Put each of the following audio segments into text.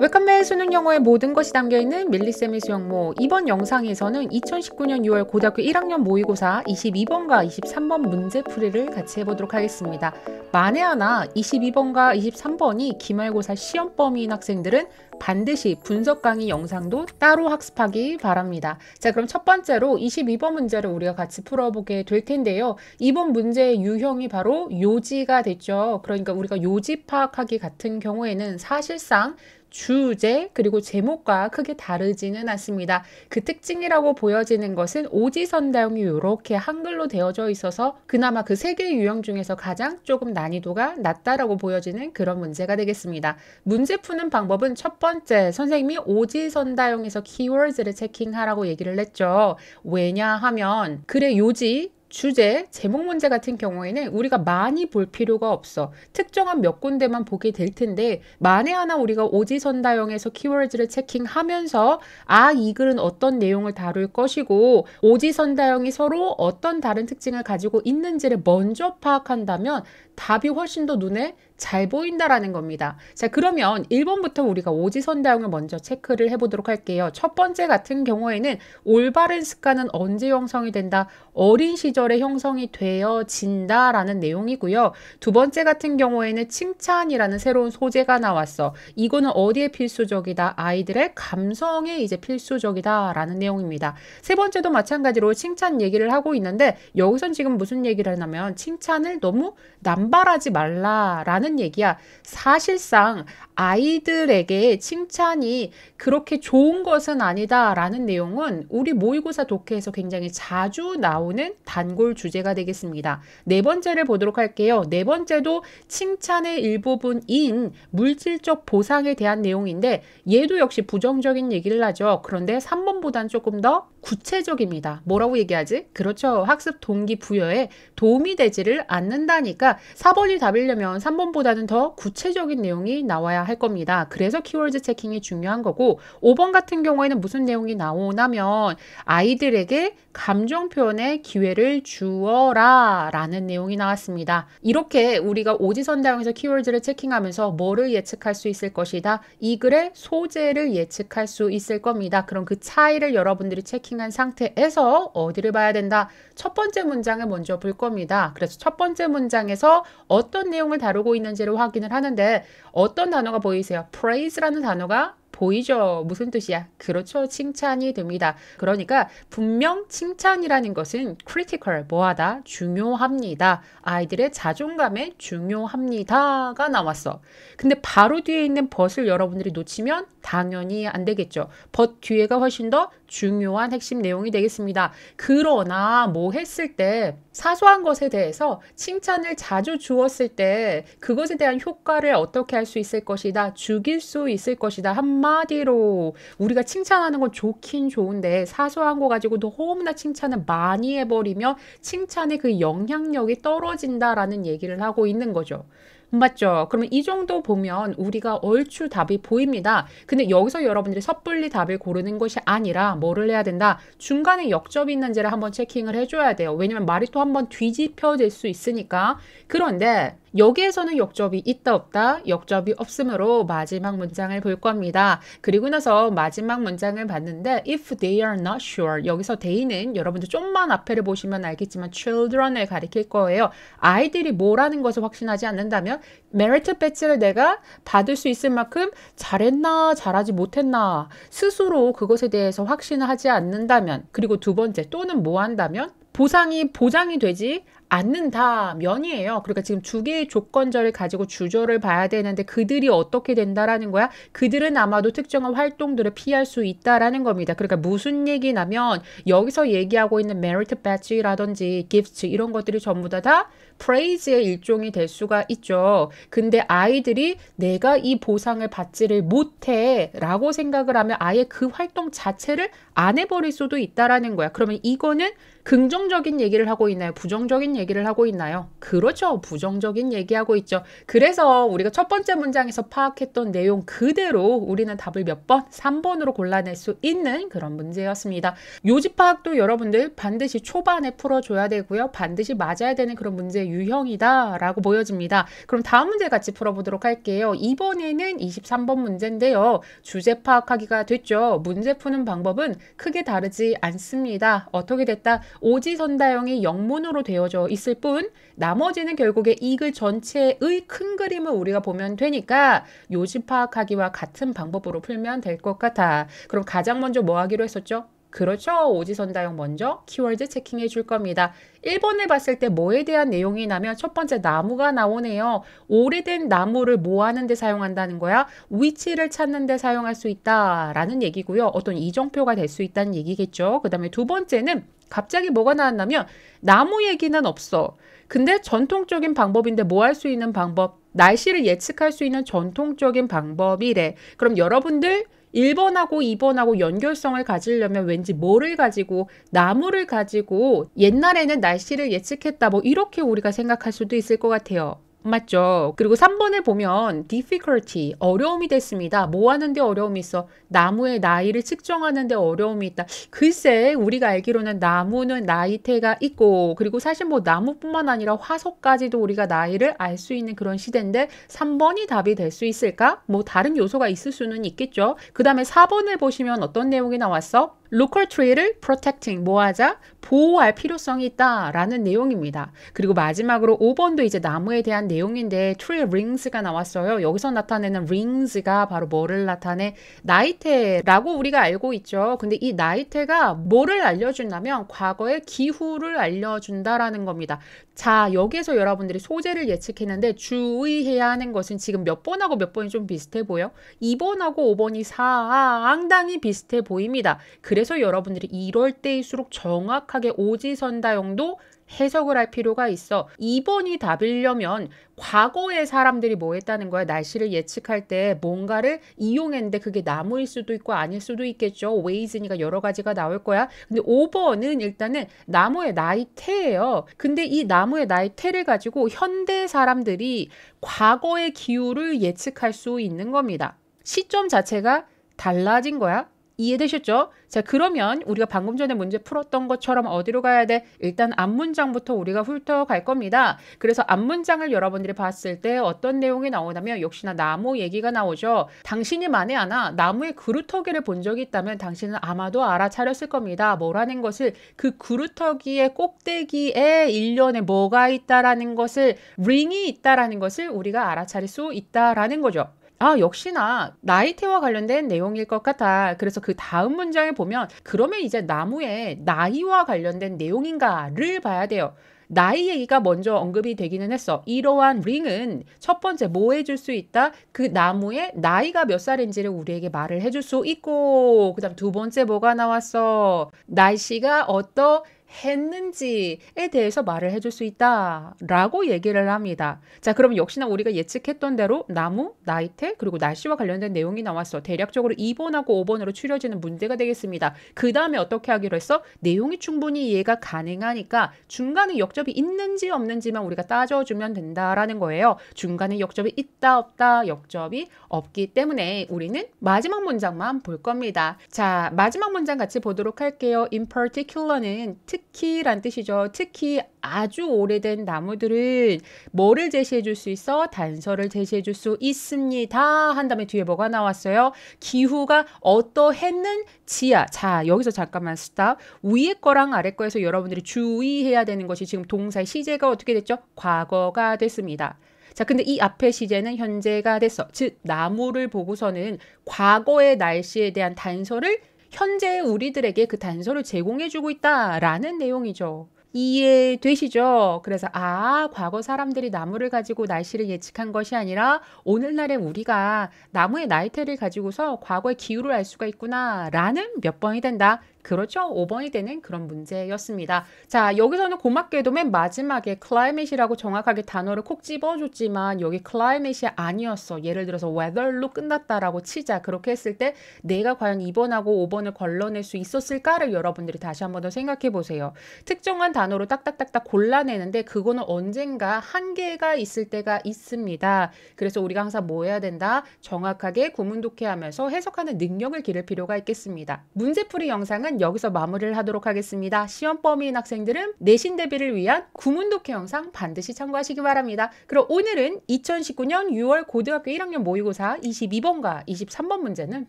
웹카메 수능 영어의 모든 것이 담겨있는 밀리쌤의 수영모 이번 영상에서는 2019년 6월 고등학교 1학년 모의고사 22번과 23번 문제풀이를 같이 해보도록 하겠습니다. 만에 하나 22번과 23번이 기말고사 시험 범위인 학생들은 반드시 분석 강의 영상도 따로 학습하기 바랍니다. 자 그럼 첫 번째로 22번 문제를 우리가 같이 풀어보게 될 텐데요. 이번 문제의 유형이 바로 요지가 됐죠. 그러니까 우리가 요지 파악하기 같은 경우에는 사실상 주제 그리고 제목과 크게 다르지는 않습니다. 그 특징이라고 보여지는 것은 오지선다형이 이렇게 한글로 되어져 있어서 그나마 그 세 개의 유형 중에서 가장 조금 난이도가 낮다라고 보여지는 그런 문제가 되겠습니다. 문제 푸는 방법은 첫 번째 선생님이 오지선다형에서 키워드를 체킹하라고 얘기를 했죠. 왜냐하면 그래 요지 주제, 제목 문제 같은 경우에는 우리가 많이 볼 필요가 없어. 특정한 몇 군데만 보게 될 텐데 만에 하나 우리가 오지선다형에서 키워드를 체킹하면서 아, 이 글은 어떤 내용을 다룰 것이고 오지선다형이 서로 어떤 다른 특징을 가지고 있는지를 먼저 파악한다면 답이 훨씬 더 눈에 잘 보인다라는 겁니다. 자, 그러면 1번부터 우리가 오지선다형을 먼저 체크를 해보도록 할게요. 첫 번째 같은 경우에는 올바른 습관은 언제 형성이 된다? 어린 시절에 형성이 되어진다라는 내용이고요. 두 번째 같은 경우에는 칭찬이라는 새로운 소재가 나왔어. 이거는 어디에 필수적이다? 아이들의 감성에 이제 필수적이다라는 내용입니다. 세 번째도 마찬가지로 칭찬 얘기를 하고 있는데 여기선 지금 무슨 얘기를 하냐면 칭찬을 너무 남 반발하지 말라라는 얘기야. 사실상 아이들에게 칭찬이 그렇게 좋은 것은 아니다라는 내용은 우리 모의고사 독해에서 굉장히 자주 나오는 단골 주제가 되겠습니다. 네 번째를 보도록 할게요. 네 번째도 칭찬의 일부분인 물질적 보상에 대한 내용인데 얘도 역시 부정적인 얘기를 하죠. 그런데 3번보단 조금 더 구체적입니다. 뭐라고 얘기하지? 그렇죠. 학습 동기 부여에 도움이 되지를 않는다니까 4번이 답이려면 3번보다는 더 구체적인 내용이 나와야 할 겁니다. 그래서 키워드 체킹이 중요한 거고 5번 같은 경우에는 무슨 내용이 나오냐면 아이들에게 감정 표현의 기회를 주어라 라는 내용이 나왔습니다. 이렇게 우리가 오지선다형에서 키워드를 체킹하면서 뭐를 예측할 수 있을 것이다. 이 글의 소재를 예측할 수 있을 겁니다. 그럼 그 차이를 여러분들이 체킹 마킹한 상태에서 어디를 봐야 된다? 첫 번째 문장을 먼저 볼 겁니다. 그래서 첫 번째 문장에서 어떤 내용을 다루고 있는지를 확인을 하는데 어떤 단어가 보이세요? praise라는 단어가 보이죠. 무슨 뜻이야? 그렇죠. 칭찬이 됩니다. 그러니까 분명 칭찬이라는 것은 critical, 뭐하다, 중요합니다. 아이들의 자존감에 중요합니다가 나왔어. 근데 바로 뒤에 있는 벗을 여러분들이 놓치면 당연히 안 되겠죠. 벗 뒤에가 훨씬 더 중요한 핵심 내용이 되겠습니다. 그러나 뭐 했을 때 사소한 것에 대해서 칭찬을 자주 주었을 때 그것에 대한 효과를 어떻게 할 수 있을 것이다. 죽일 수 있을 것이다. 한마디로 우리가 칭찬하는 건 좋긴 좋은데 사소한 거 가지고 너무나 칭찬을 많이 해버리면 칭찬의 그 영향력이 떨어진다라는 얘기를 하고 있는 거죠. 맞죠? 그러면 이 정도 보면 우리가 얼추 답이 보입니다. 근데 여기서 여러분들이 섣불리 답을 고르는 것이 아니라 뭐를 해야 된다? 중간에 역접이 있는지를 한번 체킹을 해줘야 돼요. 왜냐면 말이 또 한번 뒤집혀질 수 있으니까. 그런데 여기에서는 역접이 있다 없다, 역접이 없으므로 마지막 문장을 볼 겁니다. 그리고 나서 마지막 문장을 봤는데 if they are not sure 여기서 they는 여러분들 좀만 앞에를 보시면 알겠지만 children을 가리킬 거예요. 아이들이 뭐라는 것을 확신하지 않는다면 메리트 배지를 내가 받을 수 있을 만큼 잘했나 잘하지 못했나 스스로 그것에 대해서 확신 하지 않는다면 그리고 두 번째 또는 뭐 한다면 보상이 보장이 되지 않는다면이에요. 그러니까 지금 두 개의 조건절을 가지고 주조를 봐야 되는데 그들이 어떻게 된다라는 거야? 그들은 아마도 특정한 활동들을 피할 수 있다라는 겁니다. 그러니까 무슨 얘기냐면 여기서 얘기하고 있는 merit badge라든지 gifts 이런 것들이 전부 다, 다 praise의 일종이 될 수가 있죠. 근데 아이들이 내가 이 보상을 받지를 못해 라고 생각을 하면 아예 그 활동 자체를 안 해버릴 수도 있다라는 거야. 그러면 이거는 긍정적인 얘기를 하고 있나요? 부정적인 얘기를 하고 있나요? 그렇죠. 부정적인 얘기하고 있죠. 그래서 우리가 첫 번째 문장에서 파악했던 내용 그대로 우리는 답을 몇 번? 3번으로 골라낼 수 있는 그런 문제였습니다. 요지 파악도 여러분들 반드시 초반에 풀어줘야 되고요. 반드시 맞아야 되는 그런 문제 유형이다라고 보여집니다. 그럼 다음 문제 같이 풀어보도록 할게요. 이번에는 23번 문제인데요. 주제 파악하기가 됐죠. 문제 푸는 방법은 크게 다르지 않습니다. 어떻게 됐다? 오지선다형이 영문으로 되어져 있을 뿐 나머지는 결국에 이 글 전체의 큰 그림을 우리가 보면 되니까 요지 파악하기와 같은 방법으로 풀면 될 것 같아. 그럼 가장 먼저 뭐 하기로 했었죠? 그렇죠. 오지선다형 먼저 키워드 체킹해 줄 겁니다. 1번을 봤을 때 뭐에 대한 내용이 나면 첫 번째 나무가 나오네요. 오래된 나무를 뭐하는 데 사용한다는 거야? 위치를 찾는 데 사용할 수 있다라는 얘기고요. 어떤 이정표가 될 수 있다는 얘기겠죠. 그 다음에 두 번째는 갑자기 뭐가 나왔냐면 나무 얘기는 없어. 근데 전통적인 방법인데 뭐 할 수 있는 방법? 날씨를 예측할 수 있는 전통적인 방법이래. 그럼 여러분들 1번하고2번하고 연결성을 가지려면 왠지 뭐를 가지고 나무를 가지고 옛날에는 날씨를 예측했다 뭐 이렇게 우리가 생각할 수도 있을 것 같아요. 맞죠. 그리고 3번을 보면 difficulty 어려움이 됐습니다. 뭐 하는데 어려움이 있어? 나무의 나이를 측정하는데 어려움이 있다. 글쎄 우리가 알기로는 나무는 나이테가 있고 그리고 사실 뭐 나무뿐만 아니라 화석까지도 우리가 나이를 알 수 있는 그런 시대인데 3번이 답이 될 수 있을까? 뭐 다른 요소가 있을 수는 있겠죠. 그 다음에 4번을 보시면 어떤 내용이 나왔어? 로컬 트레이를 프로텍 t e c 뭐하자 보호할 필요성이 있다라는 내용입니다. 그리고 마지막으로 5번도 이제 나무에 대한 내용인데 트 r e e r 가 나왔어요. 여기서 나타내는 r 스가 바로 뭐를 나타내 나이테라고 우리가 알고 있죠. 근데 이 나이테가 뭐를 알려준다면 과거의 기후를 알려준다라는 겁니다. 자 여기에서 여러분들이 소재를 예측했는데 주의해야 하는 것은 지금 몇 번하고 몇 번이 좀 비슷해 보여? 2번하고 5번이 상당히 비슷해 보입니다. 그래서 여러분들이 이럴 때일수록 정확하게 오지선다형도 해석을 할 필요가 있어. 2번이 답이려면 과거의 사람들이 뭐 했다는 거야? 날씨를 예측할 때 뭔가를 이용했는데 그게 나무일 수도 있고 아닐 수도 있겠죠. 웨이즈니가 여러 가지가 나올 거야. 근데 5번은 일단은 나무의 나이테예요. 근데 이 나무의 나이테를 가지고 현대 사람들이 과거의 기후를 예측할 수 있는 겁니다. 시점 자체가 달라진 거야. 이해되셨죠? 자, 그러면 우리가 방금 전에 문제 풀었던 것처럼 어디로 가야 돼? 일단 앞문장부터 우리가 훑어갈 겁니다. 그래서 앞문장을 여러분들이 봤을 때 어떤 내용이 나오냐면 역시나 나무 얘기가 나오죠. 당신이 만에 하나 나무의 그루터기를 본 적이 있다면 당신은 아마도 알아차렸을 겁니다. 뭐라는 것을 그 그루터기의 꼭대기에 일련의 뭐가 있다라는 것을 링이 있다라는 것을 우리가 알아차릴 수 있다라는 거죠. 아, 역시나 나이테와 관련된 내용일 것 같아. 그래서 그 다음 문장을 보면 그러면 이제 나무의 나이와 관련된 내용인가를 봐야 돼요. 나이 얘기가 먼저 언급이 되기는 했어. 이러한 링은 첫 번째 뭐 해줄 수 있다? 그 나무의 나이가 몇 살인지를 우리에게 말을 해줄 수 있고, 그 다음 두 번째 뭐가 나왔어? 날씨가 어떠? 했는지에 대해서 말을 해줄 수 있다 라고 얘기를 합니다. 자, 그럼 역시나 우리가 예측했던 대로 나무, 나이테, 그리고 날씨와 관련된 내용이 나왔어. 대략적으로 2번하고 5번으로 추려지는 문제가 되겠습니다. 그 다음에 어떻게 하기로 했어? 내용이 충분히 이해가 가능하니까 중간에 역접이 있는지 없는지만 우리가 따져주면 된다라는 거예요. 중간에 역접이 있다 없다 역접이 없기 때문에 우리는 마지막 문장만 볼 겁니다. 자, 마지막 문장 같이 보도록 할게요. In particular는 특 특히란 뜻이죠. 특히 아주 오래된 나무들은 뭐를 제시해 줄 수 있어? 단서를 제시해 줄 수 있습니다. 한 다음에 뒤에 뭐가 나왔어요? 기후가 어떠했는지야. 자, 여기서 잠깐만 스탑. 위에 거랑 아래 거에서 여러분들이 주의해야 되는 것이 지금 동사의 시제가 어떻게 됐죠? 과거가 됐습니다. 자, 근데 이 앞에 시제는 현재가 됐어. 즉, 나무를 보고서는 과거의 날씨에 대한 단서를 현재 우리들에게 그 단서를 제공해주고 있다라는 내용이죠. 이해되시죠? 그래서 아, 과거 사람들이 나무를 가지고 날씨를 예측한 것이 아니라 오늘날에 우리가 나무의 나이테를 가지고서 과거의 기후를 알 수가 있구나라는 몇 번이 된다. 그렇죠. 5번이 되는 그런 문제였습니다. 자, 여기서는 고맙게도 맨 마지막에 climate이라고 정확하게 단어를 콕 집어줬지만 여기 climate이 아니었어. 예를 들어서 weather로 끝났다라고 치자. 그렇게 했을 때 내가 과연 2번하고 5번을 걸러낼 수 있었을까를 여러분들이 다시 한번더 생각해 보세요. 특정한 단어로 딱딱딱딱 골라내는데 그거는 언젠가 한계가 있을 때가 있습니다. 그래서 우리가 항상 뭐 해야 된다? 정확하게 구문독해하면서 해석하는 능력을 기를 필요가 있겠습니다. 문제풀이 영상은 여기서 마무리를 하도록 하겠습니다. 시험 범위인 학생들은 내신 대비를 위한 구문독해 영상 반드시 참고하시기 바랍니다. 그럼 오늘은 2019년 6월 고등학교 1학년 모의고사 22번과 23번 문제는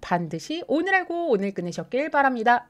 반드시 오늘 알고 오늘 끝내셨길 바랍니다.